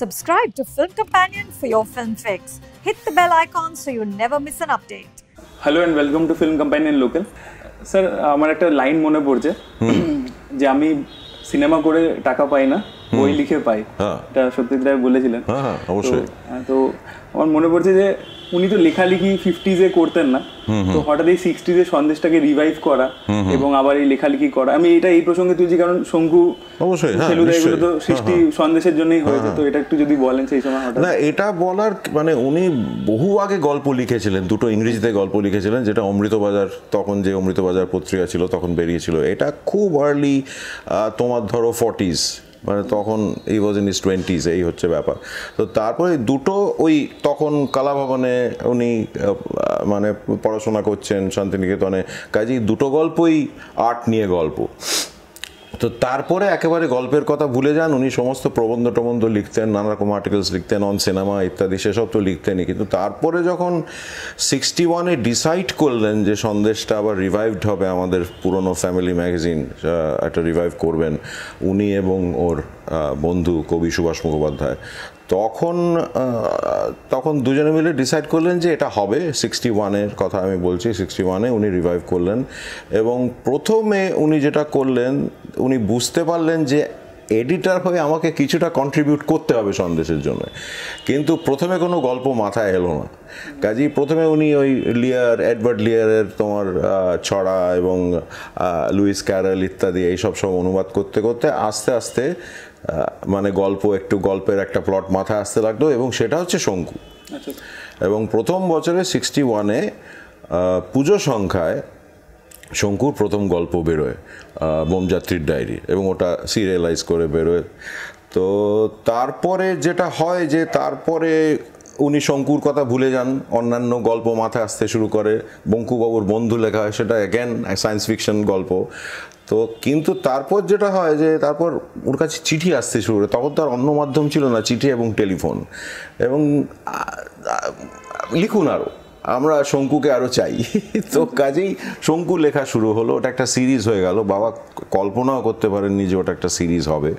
Subscribe to Film Companion for your film fix. Hit the bell icon so you never miss an update. Hello and welcome to Film Companion Local sir আমার একটা line মনে পড়ছে যে আমি cinema করে টাকা পাই না বই লিখে পাই হ্যাঁ। এটা সত্যজিৎ রায় বলেছিলেন হ্যাঁ, হ্যাঁ, অবশ্যই তো আমার মনে পড়ছে যে উনি তো লেখালেখি ফিফটিজে করতেন না তো হঠাৎ এই সিক্সটিজে সন্দেশটাকে রিভাইভ করা এবং আবার এই লেখালেখি করা আমি এটা এই প্রসঙ্গে তুই কারণ শঙ্কু অবশ্যই ফেলুদা হ্যাঁ, তো সৃষ্টি হ্যাঁ, হ্যাঁ। সন্দেশের জন্যই হয়েছে তো এটা একটু যদি বলেন সেই সময় হঠাৎ না এটা বলার মানে উনি বহু আগে গল্প লিখেছিলেন দুটো ইংরেজিতে গল্প লিখেছিলেন যেটা অমৃতবাজার তখন যে অমৃতবাজার পত্রিকা ছিল তখন বেরিয়েছিল এটা খুব আর্লি তোমার ধরো ফর্টিস মানে তখন এই ওয়াজ ইন ইস টোয়েন্টিজ এই হচ্ছে ব্যাপার তো তারপরে দুটো ওই তখন কলাভবনে উনি মানে পড়াশোনা করছেন শান্তিনিকেতনে কাজেই দুটো গল্পই আর্ট নিয়ে গল্প তো তারপরে একেবারে গল্পের কথা ভুলে যান উনি সমস্ত প্রবন্ধ টবন্ধ লিখতেন নানা রকম আর্টিকেলস লিখতেন অন সিনেমা ইত্যাদি সেসব তো লিখতেনই কিন্তু তারপরে যখন সিক্সটি ওয়ানে ডিসাইড করলেন যে সন্দেশটা আবার রিভাইভড হবে আমাদের পুরনো ফ্যামিলি ম্যাগাজিন একটা রিভাইভ করবেন উনি এবং ওর বন্ধু কবি সুভাষ মুখোপাধ্যায় তখন তখন দুজনে মিলে ডিসাইড করলেন যে এটা হবে সিক্সটি ওয়ানের কথা আমি বলছি সিক্সটি ওয়ানে উনি রিভাইভ করলেন এবং প্রথমে উনি যেটা করলেন উনি বুঝতে পারলেন যে এডিটার হয়ে আমাকে কিছুটা কন্ট্রিবিউট করতে হবে সন্দেশের জন্য কিন্তু প্রথমে কোনো গল্প মাথায় এলো না কাজেই প্রথমে উনি ওই লিয়ার এডভার্ড লিয়ারের তোমার ছড়া এবং লুইস ক্যারেল ইত্যাদি এইসব সব অনুবাদ করতে করতে আস্তে আস্তে মানে গল্প একটু গল্পের একটা প্লট মাথায় আসতে লাগলো এবং সেটা হচ্ছে শঙ্কু আচ্ছা। এবং প্রথম বছরে সিক্সটি ওয়ানে পুজো সংখ্যায় শঙ্কুর প্রথম গল্প বেরোয় বোমযাত্রীর ডায়েরি এবং ওটা সিরিয়ালাইজ করে বেরোয় তো তারপরে যেটা হয় যে তারপরে উনি শঙ্কুর কথা ভুলে যান অন্যান্য গল্প মাথায় আসতে শুরু করে বঙ্কুবাবুর বন্ধু লেখা হয় সেটা অ্যাগেন সায়েন্স ফিকশন গল্প তো কিন্তু তারপর যেটা হয় যে তারপর ওর কাছে চিঠি আসতে শুরু করে তখন তো আর অন্য মাধ্যম ছিল না চিঠি এবং টেলিফোন এবং লিখুন আরও আমরা শঙ্কুকে আরও চাই তো কাজেই শঙ্কু লেখা শুরু হলো ওটা একটা সিরিজ হয়ে গেল বাবা কল্পনাও করতে পারেননি যে ওটা একটা সিরিজ হবে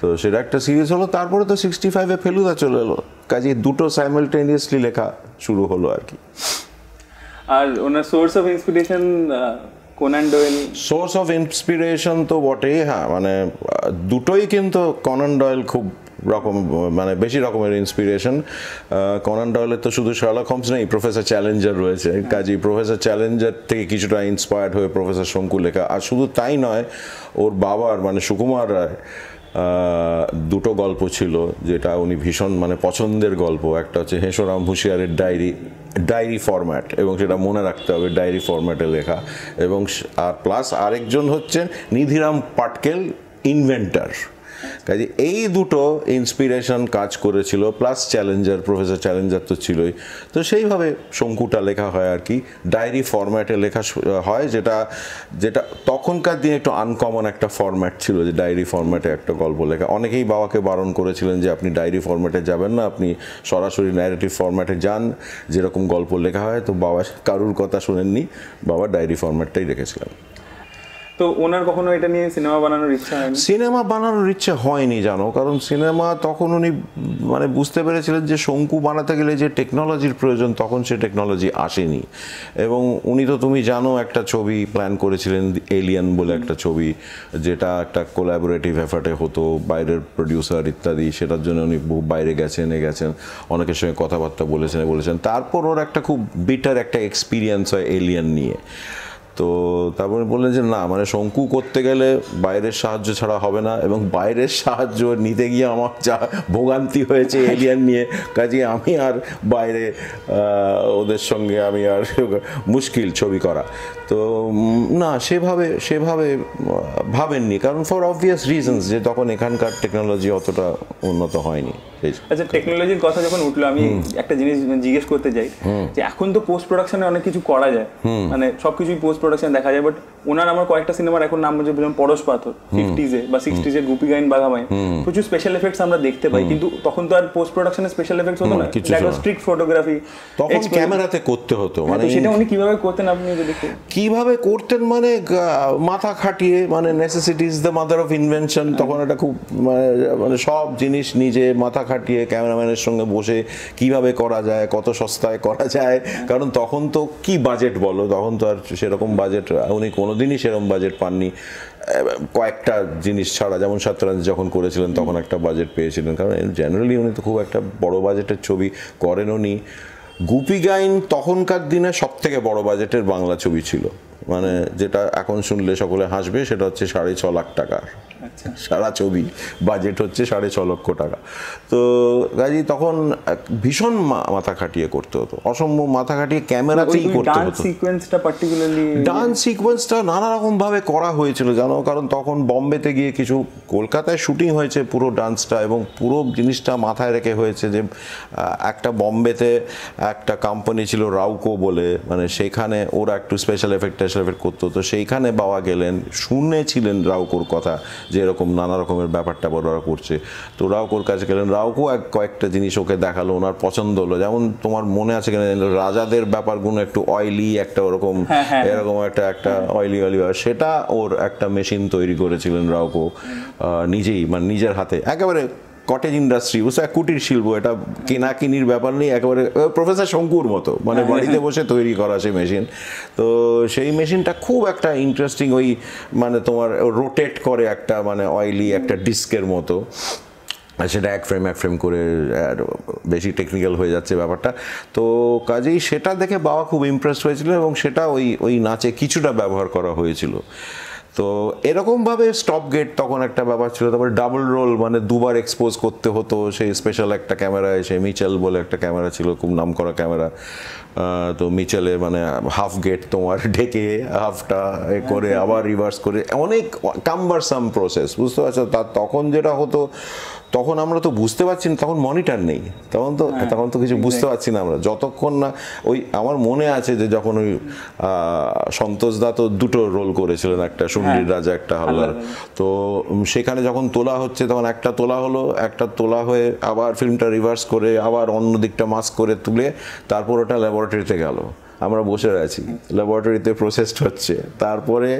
তো সেটা একটা সিরিজ হলো তারপরে তো সিক্সটি ফাইভে ফেলুদা চলে এলো কাজেই দুটো সাইমেলটেনিয়াসলি লেখা শুরু হলো আর কি আর ওনার source of inspiration source of inspiration তো বটেই হ্যাঁ মানে দুটোই কিন্তু কনান ডয়েল খুব রকম মানে বেশি রকমের ইন্সপিরেশন কনান ডয়েলের তো শুধু শার্লক হোমস নেই প্রফেসর চ্যালেঞ্জার রয়েছে কাজী প্রফেসর চ্যালেঞ্জার থেকে কিছুটা ইন্সপায়ার্ড হয়ে প্রফেসর শঙ্কু লেখা আর শুধু তাই নয় ওর বাবার মানে সুকুমার রায় দুটো গল্প ছিল যেটা উনি ভীষণ মানে পছন্দের গল্প একটা হচ্ছে হেঁসোরাম হুঁশিয়ারের ডায়েরি ডায়েরি ফরম্যাট এবং সেটা মনে রাখতে হবে ডায়েরি ফরম্যাটে লেখা এবং আর প্লাস আরেকজন হচ্ছেন নিধিরাম পাটকেল ইনভেন্টার কাজে এই দুটো ইন্সপিরেশন কাজ করেছিল প্লাস চ্যালেঞ্জার প্রফেসর চ্যালেঞ্জার তো ছিলই তো সেইভাবে শঙ্কুটা লেখা হয় আর কি ডায়েরি ফরম্যাটে লেখা হয় যেটা যেটা তখনকার দিনে একটু আনকমন একটা ফরম্যাট ছিল যে ডায়েরি ফরম্যাটে একটা গল্প লেখা অনেকেই বাবাকে বারণ করেছিলেন যে আপনি ডায়েরি ফরম্যাটে যাবেন না আপনি সরাসরি ন্যারেটিভ ফরম্যাটে যান যেরকম গল্প লেখা হয় তো বাবা কারুর কথা শোনেননি বাবা ডায়েরি ফরম্যাটটাই রেখেছিলেন তো ওনার কখনো এটা নিয়ে সিনেমা বানানোর ইচ্ছা হয়নি সিনেমা বানানোর ইচ্ছে হয়নি জানো কারণ সিনেমা তখন উনি মানে বুঝতে পেরেছিলেন যে শঙ্কু বানাতে গেলে যে টেকনোলজির প্রয়োজন তখন সে টেকনোলজি আসেনি এবং উনি তো তুমি জানো একটা ছবি প্ল্যান করেছিলেন এলিয়ান বলে একটা ছবি যেটা একটা কোলাবোরেটিভ এফার্টে হতো বাইরের প্রডিউসার ইত্যাদি সেটার জন্য উনি বহু বাইরে গেছেন এ গেছেন অনেকের সঙ্গে কথাবার্তা বলেছেন বলেছেন তারপর ওর একটা খুব বিটার একটা এক্সপিরিয়েন্স হয় এলিয়ান নিয়ে তো তারপরে বললেন যে না মানে শঙ্কু করতে গেলে বাইরের সাহায্য ছাড়া হবে না এবং বাইরের সাহায্য নিতে গিয়ে আমার যা ভোগান্তি হয়েছে এলিয়ান নিয়ে কাজে আমি আর বাইরে ওদের সঙ্গে আমি আর মুশকিল ছবি করা তো না সেভাবে সেভাবে ভাবেননি কারণ ফর অবভিয়াস রিজনস যে তখন এখানকার টেকনোলজি অতটা উন্নত হয়নি আচ্ছা টেকনোলজির কথা যখন উঠলো আমি একটা জিনিস জিজ্ঞেস করতে যাই যে এখন তো পোস্ট প্রোডাকশনে অনেক কিছু করা যায় মানে কিছুই পোস্ট প্রোডাকশন দেখা যায় বাট ওনার আমার কয়েকটা সিনেমার এখন নাম বলছে যেমন পরশ পাথর ফিফটিজে বা সিক্সটিজে গুপি গাইন বাঘামাই প্রচুর স্পেশাল এফেক্টস আমরা দেখতে পাই কিন্তু তখন তো আর পোস্ট প্রোডাকশনে স্পেশাল এফেক্টস হতো না স্ট্রিক্ট ফটোগ্রাফি তখন ক্যামেরাতে করতে হতো হ্যাঁ, মানে সেটা উনি কিভাবে করতেন আপনি যদি কিভাবে করতেন মানে মাথা খাটিয়ে মানে necessity is the mother of invention তখন এটা খুব মানে, মানে সব জিনিস নিজে মাথা খাটিয়ে ক্যামেরাম্যানের সঙ্গে বসে কিভাবে করা যায় কত সস্তায় করা যায় কারণ তখন তো কি বাজেট বলো তখন তো আর সেরকম বাজেট উনি কোনোদিনই সেরকম বাজেট পাননি কয়েকটা জিনিস ছাড়া যেমন সত্যরাজ যখন করেছিলেন তখন একটা বাজেট পেয়েছিলেন কারণ জেনারেলি উনি তো খুব একটা বড় বাজেটের ছবি করেনও নি গুপি গাইন তখনকার দিনে সব থেকে বড় বাজেটের বাংলা ছবি ছিল মানে যেটা এখন শুনলে সকলে হাসবে সেটা হচ্ছে সাড়ে ছ লাখ টাকার আচ্ছা। সারা ছবি বাজেট হচ্ছে সাড়ে ছ লক্ষ টাকা তো কাজে তখন ভীষণ মাথা খাটিয়ে করতে হতো অসম্ভব মাথা খাটিয়ে ক্যামেরাতেই করতে হতো সিকোয়েন্সটা পার্টিকুলারলি ডান্স সিকোয়েন্সটা নানা রকম ভাবে করা হয়েছিল জানো কারণ তখন বম্বেতে গিয়ে কিছু কলকাতায় শুটিং হয়েছে পুরো ডান্সটা এবং পুরো জিনিসটা মাথায় রেখে হয়েছে যে একটা বম্বেতে একটা কোম্পানি ছিল রাউকো বলে মানে সেখানে ওরা একটু স্পেশাল এফেক্ট টেশাল এফেক্ট করতো তো সেইখানে বাবা গেলেন শুনেছিলেন রাউকোর কথা যে এরকম নানা রকমের ব্যাপারটা ওরা করছে তো রাও ওর কাছে গেলেন রাওকেও এক কয়েকটা জিনিস ওকে দেখালো ওনার পছন্দ হলো যেমন তোমার মনে আছে কেন রাজাদের ব্যাপারগুলো একটু অয়েলি একটা ওরকম হ্যাঁ, হ্যাঁ, হ্যাঁ। এরকম একটা একটা অয়েলি অয়েলি সেটা ওর একটা মেশিন তৈরি করেছিলেন রাওকো নিজেই মানে নিজের হাতে একেবারে কটেজ ইন্ডাস্ট্রি বুঝতে কুটির শিল্প এটা কেনাকিনির ব্যাপার নেই একেবারে প্রফেসর শঙ্কুর মতো মানে হ্যাঁ। বাড়িতে বসে তৈরি করা সেই মেশিন তো সেই মেশিনটা খুব একটা ইন্টারেস্টিং ওই মানে তোমার রোটেট করে একটা মানে অয়েলি একটা ডিস্কের মতো সেটা এক ফ্রেম এক ফ্রেম করে বেশি টেকনিক্যাল হয়ে যাচ্ছে ব্যাপারটা তো কাজেই সেটা দেখে বাবা খুব ইমপ্রেস হয়েছিল এবং সেটা ওই ওই নাচে কিছুটা ব্যবহার করা হয়েছিল তো এরকমভাবে স্টপ গেট তখন একটা ব্যাপার ছিল তারপর ডাবল রোল মানে দুবার এক্সপোজ করতে হতো সেই স্পেশাল একটা ক্যামেরায় এসে মিচেল বলে একটা ক্যামেরা ছিল খুব নাম করা ক্যামেরা তো মিচেলে মানে হাফ গেট তোমার ঢেকে হাফটা এ করে আবার রিভার্স করে অনেক কাম্বারসাম প্রসেস বুঝতে পারছো তার তখন যেটা হতো তখন আমরা তো বুঝতে পারছি না তখন মনিটর নেই তখন তো হ্যাঁ। তখন তো কিছু বুঝতে পারছি না আমরা যতক্ষণ না ওই আমার মনে আছে যে যখন ওই সন্তোষ দা তো দুটো রোল করেছিলেন একটা সুন্দর হ্যাঁ। রাজা একটা হাল্লার তো সেখানে যখন তোলা হচ্ছে তখন একটা তোলা হলো একটা তোলা হয়ে আবার ফিল্মটা রিভার্স করে আবার অন্য দিকটা মাস্ক করে তুলে তারপর ওটা ল্যাবরেটরিতে গেল আমরা বসে আছি ল্যাবরেটরিতে প্রসেসড হচ্ছে তারপরে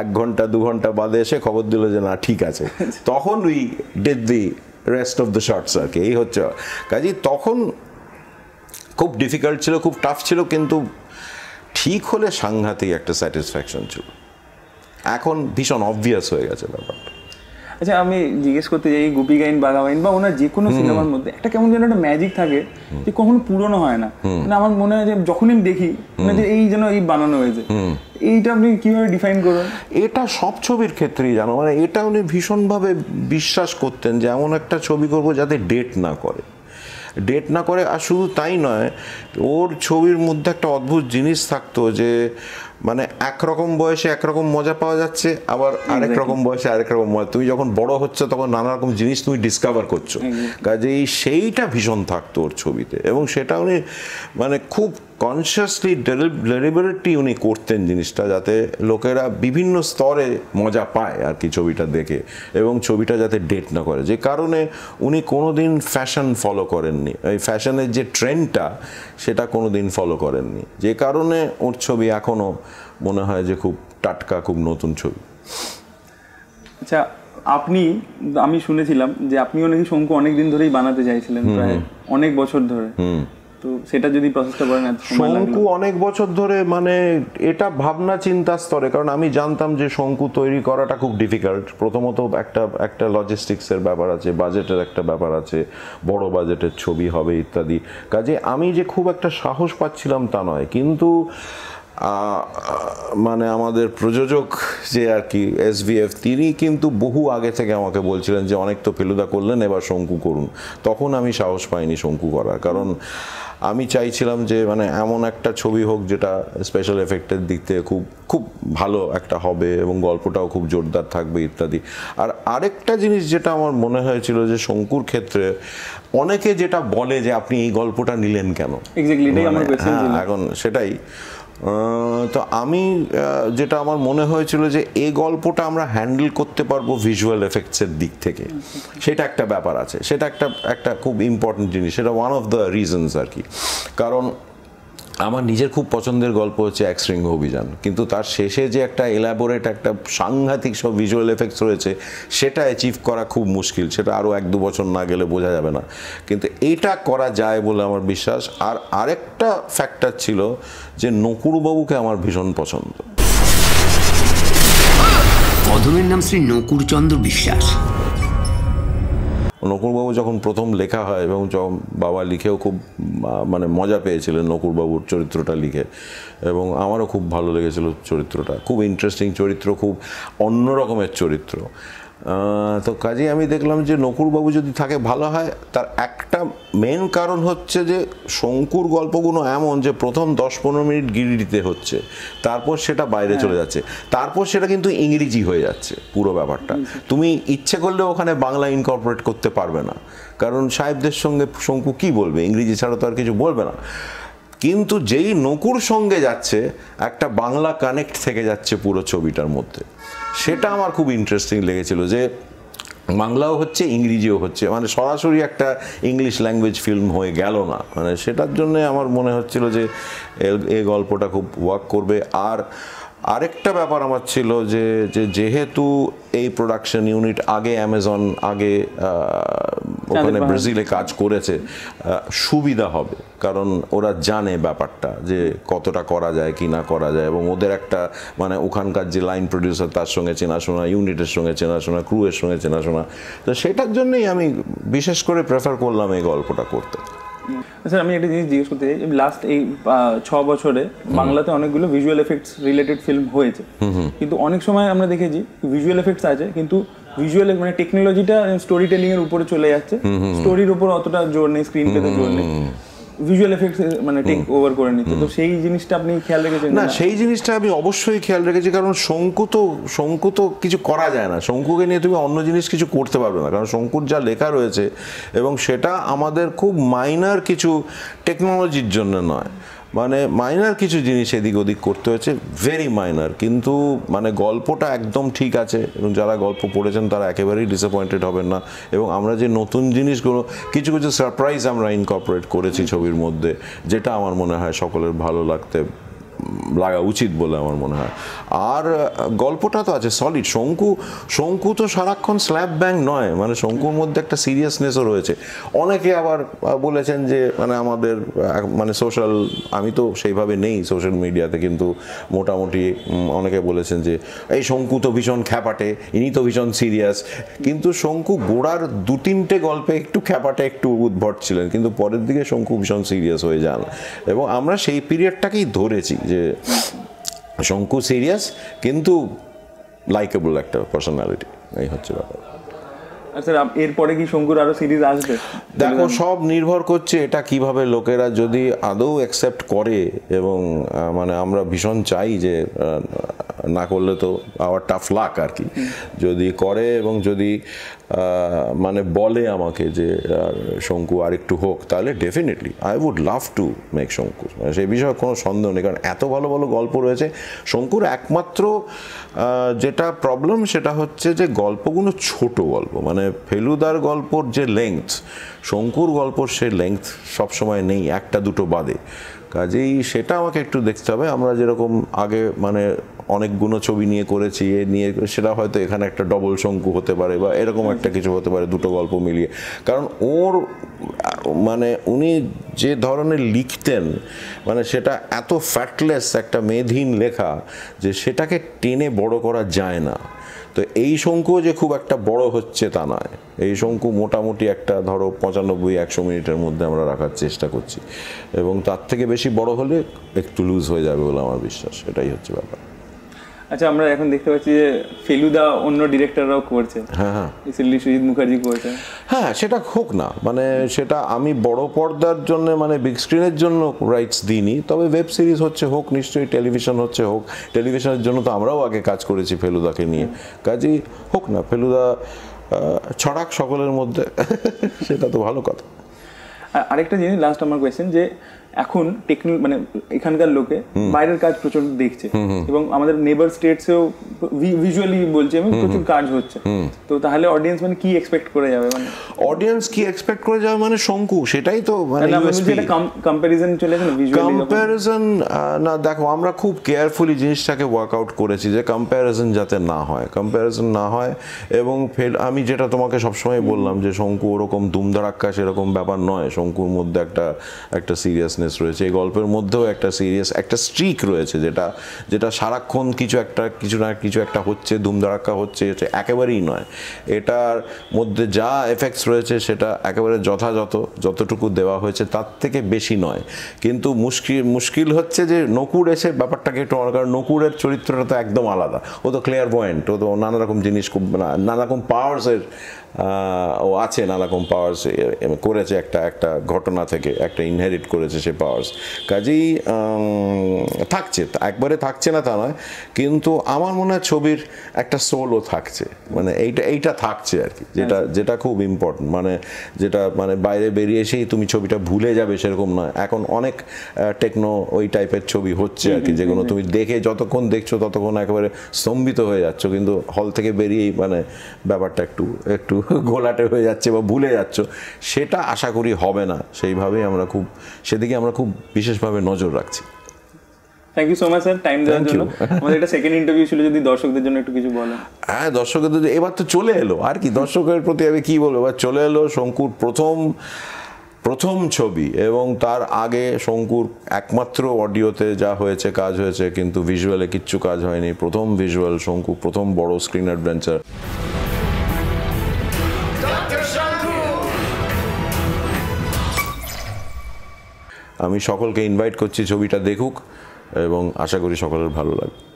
এক ঘন্টা দু ঘন্টা বাদে এসে খবর দিল যে না ঠিক আছে তখন ওই dead the rest of the shots আর কি এই হচ্ছে কাজে তখন খুব ডিফিকাল্ট ছিল খুব টাফ ছিল কিন্তু ঠিক হলে সাংঘাতিক একটা স্যাটিসফ্যাকশন ছিল এখন ভীষণ অবভিয়াস হয়ে গেছে ব্যাপারটা আচ্ছা আমি জিজ্ঞেস করতে যাই গুপি গাইন বাঘা বাইন বা ওনার যে কোনো সিনেমার মধ্যে একটা কেমন যেন একটা ম্যাজিক থাকে যে কখনো পুরনো হয় না মানে আমার মনে হয় যে যখনই দেখি মানে যে এই যেন এই বানানো হয়েছে এইটা আপনি কিভাবে ডিফাইন করুন এটা সব ছবির ক্ষেত্রেই জানো মানে এটা উনি ভীষণভাবে বিশ্বাস করতেন যে এমন একটা ছবি করব যাতে ডেট না করে ডেট না করে আর শুধু তাই নয় ওর ছবির মধ্যে একটা অদ্ভুত জিনিস থাকতো যে মানে একরকম বয়সে একরকম মজা পাওয়া যাচ্ছে আবার আরেক রকম বয়সে আরেক রকম মজা তুমি যখন বড় হচ্ছে তখন নানা রকম জিনিস তুমি ডিসকভার করছো কাজেই সেইটা ভীষণ থাকতো ওর ছবিতে এবং সেটা উনি মানে খুব কনসিয়াসলি ডেলিভারিটি উনি করতেন জিনিসটা যাতে লোকেরা বিভিন্ন স্তরে মজা পায় আর কি ছবিটা দেখে এবং ছবিটা যাতে ডেট না করে যে কারণে উনি কোনো দিন ফ্যাশন ফলো করেননি এই ফ্যাশনের যে ট্রেন্ডটা সেটা কোনো দিন ফলো করেননি যে কারণে ওর ছবি এখনও মনে হয় যে খুব টাটকা খুব নতুন ছবি আচ্ছা আপনি আমি শুনেছিলাম যে আপনিও নাকি শঙ্কু অনেক দিন ধরেই বানাতে চাইছিলেন প্রায় অনেক বছর ধরে তো সেটা যদি প্রসেসটা করেন শঙ্কু অনেক বছর ধরে মানে এটা ভাবনা চিন্তা স্তরে কারণ আমি জানতাম যে শঙ্কু তৈরি করাটা খুব ডিফিকাল্ট প্রথমত একটা একটা লজিস্টিক্সের ব্যাপার আছে বাজেটের একটা ব্যাপার আছে বড় বাজেটের ছবি হবে ইত্যাদি কাজে আমি যে খুব একটা সাহস পাচ্ছিলাম তা নয় কিন্তু মানে আমাদের প্রযোজক যে আর কি এস ভিএফ তিনি কিন্তু বহু আগে থেকে আমাকে বলছিলেন যে অনেক তো ফেলুদা করলেন এবার শঙ্কু করুন তখন আমি সাহস পাইনি শঙ্কু করার কারণ আমি চাইছিলাম যে মানে এমন একটা ছবি হোক যেটা স্পেশাল এফেক্টের দিক থেকে খুব খুব ভালো একটা হবে এবং গল্পটাও খুব জোরদার থাকবে ইত্যাদি আর আরেকটা জিনিস যেটা আমার মনে হয়েছিল যে শঙ্কুর ক্ষেত্রে অনেকে যেটা বলে যে আপনি এই গল্পটা নিলেন কেন মানে হ্যাঁ, এখন সেটাই তো আমি যেটা আমার মনে হয়েছিল যে এই গল্পটা আমরা হ্যান্ডেল করতে পারবো ভিজুয়াল এফেক্টসের দিক থেকে সেটা একটা ব্যাপার আছে সেটা একটা একটা খুব ইম্পর্টেন্ট জিনিস সেটা ওয়ান অফ দ্য রিজনস আর কি কারণ আমার নিজের খুব পছন্দের গল্প হচ্ছে এক শৃঙ্গ অভিযান কিন্তু তার শেষে যে একটা এলাবোরেট একটা সাংঘাতিক সব ভিজুয়াল এফেক্টস রয়েছে সেটা অ্যাচিভ করা খুব মুশকিল সেটা আরও এক দু বছর না গেলে বোঝা যাবে না কিন্তু এটা করা যায় বলে আমার বিশ্বাস আর আরেকটা ফ্যাক্টর ছিল যে নকুরবাবুকে আমার ভীষণ পছন্দ অধমের নাম শ্রী নকুরচন্দ্র বিশ্বাস নকুরবাবু যখন প্রথম লেখা হয় এবং বাবা লিখেও খুব মানে মজা পেয়েছিলেন নকুরবাবুর চরিত্রটা লিখে এবং আমারও খুব ভালো লেগেছিল চরিত্রটা খুব ইন্টারেস্টিং চরিত্র খুব অন্য রকমের চরিত্র তো কাজেই আমি দেখলাম যে নকুরবাবু যদি থাকে ভালো হয় তার একটা মেন কারণ হচ্ছে যে শঙ্কুর গল্পগুলো এমন যে প্রথম দশ পনেরো মিনিট গিরিডিতে হচ্ছে তারপর সেটা বাইরে হ্যাঁ। চলে যাচ্ছে তারপর সেটা কিন্তু ইংরেজি হয়ে যাচ্ছে পুরো ব্যাপারটা তুমি ইচ্ছে করলে ওখানে বাংলা ইনকর্পোরেট করতে পারবে না কারণ সাহেবদের সঙ্গে শঙ্কু কি বলবে ইংরেজি ছাড়া তো আর কিছু বলবে না কিন্তু যেই নকুর সঙ্গে যাচ্ছে একটা বাংলা কানেক্ট থেকে যাচ্ছে পুরো ছবিটার মধ্যে সেটা আমার খুব ইন্টারেস্টিং লেগেছিল যে বাংলাও হচ্ছে ইংরেজিও হচ্ছে মানে সরাসরি একটা ইংলিশ ল্যাঙ্গুয়েজ ফিল্ম হয়ে গেল না মানে সেটার জন্য আমার মনে হচ্ছিল যে এ গল্পটা খুব ওয়ার্ক করবে আর আরেকটা ব্যাপার আমার ছিল যে যেহেতু এই প্রোডাকশন ইউনিট আগে অ্যামাজন আগে ওখানে ব্রাজিলে কাজ করেছে সুবিধা হবে কারণ ওরা জানে ব্যাপারটা যে কতটা করা যায় কি না করা যায় এবং ওদের একটা মানে ওখানকার যে লাইন প্রডিউসার তার সঙ্গে চেনাশোনা ইউনিটের সঙ্গে চেনাশোনা ক্রুয়ের সঙ্গে চেনাশোনা তো সেটার জন্যই আমি বিশেষ করে প্রেফার করলাম এই গল্পটা করতে স্যার আমি একটা জিনিস জিজ্ঞেস করতে চাই লাস্ট এই ছ বছরে বাংলাতে অনেকগুলো ভিজুয়াল এফেক্টস রিলেটেড ফিল্ম হয়েছে কিন্তু অনেক সময় আমরা দেখেছি ভিজুয়াল এফেক্টস আছে কিন্তু ভিজুয়াল মানে টেকনোলজিটা স্টোরি টেলিং এর উপরে চলে যাচ্ছে স্টোরির উপর অতটা জোর নেই স্ক্রিন পেতে জোর নেই ভিজুয়াল এফেক্ট মানে টেক ওভার করে নিচ্ছে তো সেই জিনিসটা আপনি খেয়াল রেখেছেন না সেই জিনিসটা আমি অবশ্যই খেয়াল রেখেছি কারণ শঙ্কু তো শঙ্কু তো কিছু করা যায় না শঙ্কুকে নিয়ে তুমি অন্য জিনিস কিছু করতে পারবে না কারণ শঙ্কুর যা লেখা রয়েছে এবং সেটা আমাদের খুব মাইনার কিছু টেকনোলজির জন্য নয় মানে মাইনার কিছু জিনিস এদিক ওদিক করতে হয়েছে ভেরি মাইনার কিন্তু মানে গল্পটা একদম ঠিক আছে এবং যারা গল্প পড়েছেন তারা একেবারেই ডিসঅ্যাপয়েন্টেড হবেন না এবং আমরা যে নতুন জিনিসগুলো কিছু কিছু সারপ্রাইজ আমরা ইনকর্পোরেট করেছি ছবির মধ্যে যেটা আমার মনে হয় সকলের ভালো লাগতে লাগা উচিত বলে আমার মনে হয় আর গল্পটা তো আছে সলিড শঙ্কু শঙ্কু তো সারাক্ষণ স্ল্যাব ব্যাং নয় মানে শঙ্কুর মধ্যে একটা সিরিয়াসনেসও রয়েছে অনেকে আবার বলেছেন যে মানে আমাদের মানে সোশ্যাল আমি তো সেইভাবে নেই সোশ্যাল মিডিয়াতে কিন্তু মোটামুটি অনেকে বলেছেন যে এই শঙ্কু তো ভীষণ খ্যাপাটে ইনি তো ভীষণ সিরিয়াস কিন্তু শঙ্কু গোড়ার দু তিনটে গল্পে একটু খ্যাপাটে একটু উদ্ভট ছিলেন কিন্তু পরের দিকে শঙ্কু ভীষণ সিরিয়াস হয়ে যান এবং আমরা সেই পিরিয়ডটাকেই ধরেছি যে শঙ্কু সিরিয়াস কিন্তু লাইকেবল একটা পার্সোনালিটি এই হচ্ছে ব্যাপার আচ্ছা, এরপরে কি শঙ্কুর আরো সিরিজ আসবে দেখো সব নির্ভর করছে এটা কিভাবে লোকেরা যদি আদৌ অ্যাকসেপ্ট করে এবং মানে আমরা ভীষণ চাই যে না করলে তো আওয়ার টাফ লাক আর কি যদি করে এবং যদি মানে বলে আমাকে যে শঙ্কু আর একটু হোক তাহলে definitely I would love to make Shonku মানে সেই বিষয়ে কোনো সন্দেহ নেই কারণ এত ভালো ভালো গল্প রয়েছে শঙ্কুর একমাত্র যেটা প্রবলেম সেটা হচ্ছে যে গল্পগুলো ছোট গল্প মানে ফেলুদার গল্পর যে লেংথ শঙ্কুর গল্পর সে লেংথ সবসময় নেই একটা দুটো বাদে কাজেই সেটা আমাকে একটু দেখতে হবে আমরা যেরকম আগে মানে অনেকগুলো ছবি নিয়ে করেছি এ নিয়ে সেটা হয়তো এখানে একটা ডবল শঙ্কু হতে পারে বা এরকম একটা কিছু হতে পারে দুটো গল্প মিলিয়ে কারণ ওর মানে উনি যে ধরনের লিখতেন মানে সেটা এত ফ্যাটলেস একটা মেধহীন লেখা যে সেটাকে টেনে বড় করা যায় না তো এই শঙ্কুও যে খুব একটা বড় হচ্ছে তা নয় এই শঙ্কু মোটামুটি একটা ধরো পঁচানব্বই একশো মিনিটের মধ্যে আমরা রাখার চেষ্টা করছি এবং তার থেকে বেশি বড় হলে একটু লুজ হয়ে যাবে বলে আমার বিশ্বাস এটাই হচ্ছে ব্যাপার আচ্ছা আমরা এখন দেখতে পাচ্ছি যে ফেলুদা অন্য ডিরেক্টররাও করছে হ্যাঁ রিসেন্টলি হ্যাঁ। সুজিত মুখার্জি করছে হ্যাঁ সেটা হোক না মানে সেটা আমি বড় পর্দার জন্য মানে বিগ স্ক্রিনের জন্য রাইটস দিইনি তবে ওয়েব সিরিজ হচ্ছে হোক নিশ্চয়ই টেলিভিশন হচ্ছে হোক টেলিভিশনের জন্য তো আমরাও আগে কাজ করেছি ফেলুদাকে নিয়ে কাজেই হোক না ফেলুদা ছড়াক সকলের মধ্যে সেটা তো ভালো কথা আরেকটা জিনিস লাস্ট আমার কোয়েশ্চেন যে এখন টেকনিক মানে এখানকার লোকে বাইরের কাজ প্রচুর দেখছে এবং আমাদের নেবার স্টেটসেও ভিজুয়ালি বলছে আমি প্রচুর কাজ হচ্ছে তো তাহলে অডিয়েন্স মানে কি এক্সপেক্ট করে যাবে মানে অডিয়েন্স কি এক্সপেক্ট করে যাবে মানে শঙ্কু সেটাই তো মানে ইউএসপি কম্পারিজন চলে গেল ভিজুয়ালি কম্পারিজন না দেখো আমরা খুব কেয়ারফুলি জিনিসটাকে ওয়ার্কআউট করেছি যে কম্পারিজন যাতে না হয় কম্পারিজন না হয় এবং ফেল আমি যেটা তোমাকে সবসময় বললাম যে শঙ্কু ওরকম দুমধারাক্কা সেরকম ব্যাপার নয় শঙ্কুর মধ্যে একটা একটা সিরিয়াস সিরিয়াসনেস রয়েছে এই গল্পের মধ্যেও একটা সিরিয়াস একটা স্ট্রিক রয়েছে যেটা যেটা সারাক্ষণ কিছু একটা কিছু না কিছু একটা হচ্ছে ধুমধারাক্কা হচ্ছে এটা একেবারেই নয় এটার মধ্যে যা এফেক্টস রয়েছে সেটা একেবারে যথাযথ যতটুকু দেওয়া হয়েছে তার থেকে বেশি নয় কিন্তু মুশকিল মুশকিল হচ্ছে যে নকুর এসে ব্যাপারটাকে একটু কারণ নকুরের চরিত্রটা তো একদম আলাদা ও তো ক্লিয়ার পয়েন্ট ও তো নানা রকম জিনিস খুব নানা রকম পাওয়ার্সের ও আছে নানারকম পাওয়ার্স করেছে একটা একটা ঘটনা থেকে একটা ইনহেরিট করেছে সে পাওয়ার্স কাজেই থাকছে একবারে থাকছে না তা নয় কিন্তু আমার মনে হয় ছবির একটা সোলও থাকছে মানে এইটা এইটা থাকছে আর কি যেটা হ্যাঁ। যেটা খুব ইম্পর্টেন্ট মানে যেটা মানে বাইরে বেরিয়ে এসেই তুমি ছবিটা ভুলে যাবে সেরকম নয় এখন অনেক টেকনো ওই টাইপের ছবি হচ্ছে আর কি যেগুলো তুমি দেখে যতক্ষণ দেখছো ততক্ষণ একেবারে স্তম্ভিত হয়ে যাচ্ছ কিন্তু হল থেকে বেরিয়েই মানে ব্যাপারটা একটু একটু ঘোলাটে হয়ে যাচ্ছে বা ভুলে যাচ্ছ সেটা আশা করি হবে না সেইভাবেই আমরা খুব সেদিকে আমরা খুব বিশেষভাবে নজর রাখছি thank you so much sir time দেওয়ার জন্য আমাদের এটা সেকেন্ড ইন্টারভিউ ছিল যদি দর্শকদের জন্য একটু কিছু বলেন হ্যাঁ দর্শকদের এবার তো চলে এলো আর কি দর্শকের প্রতি আমি কি বলবো এবার চলে এলো শঙ্কুর প্রথম প্রথম ছবি এবং তার আগে শঙ্কুর একমাত্র অডিওতে যা হয়েছে কাজ হয়েছে কিন্তু ভিজুয়ালে কিচ্ছু কাজ হয়নি প্রথম ভিজুয়াল শঙ্কু প্রথম বড় স্ক্রিন অ্যাডভেঞ্চার আমি সকলকে ইনভাইট করছি ছবিটা দেখুক এবং আশা করি সকলের ভালো লাগবে